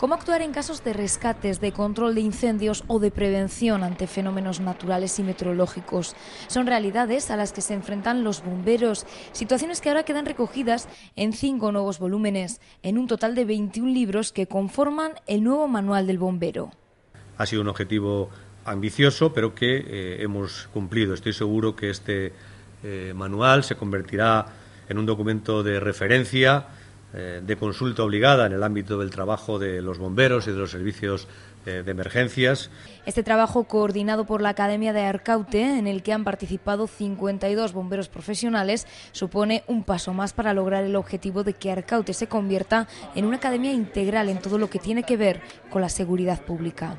¿Cómo actuar en casos de rescates, de control de incendios o de prevención ante fenómenos naturales y meteorológicos? Son realidades a las que se enfrentan los bomberos, situaciones que ahora quedan recogidas en cinco nuevos volúmenes, en un total de 21 libros que conforman el nuevo Manual del Bombero. Ha sido un objetivo ambicioso, pero que eh, hemos cumplido. Estoy seguro que este eh, manual se convertirá en un documento de referencia eh, de consulta obligada en el ámbito del trabajo de los bomberos y de los servicios eh, de emergencias. Este trabajo coordinado por la Academia de Arcaute, en el que han participado 52 bomberos profesionales, supone un paso más para lograr el objetivo de que Arcaute se convierta en una academia integral en todo lo que tiene que ver con la seguridad pública.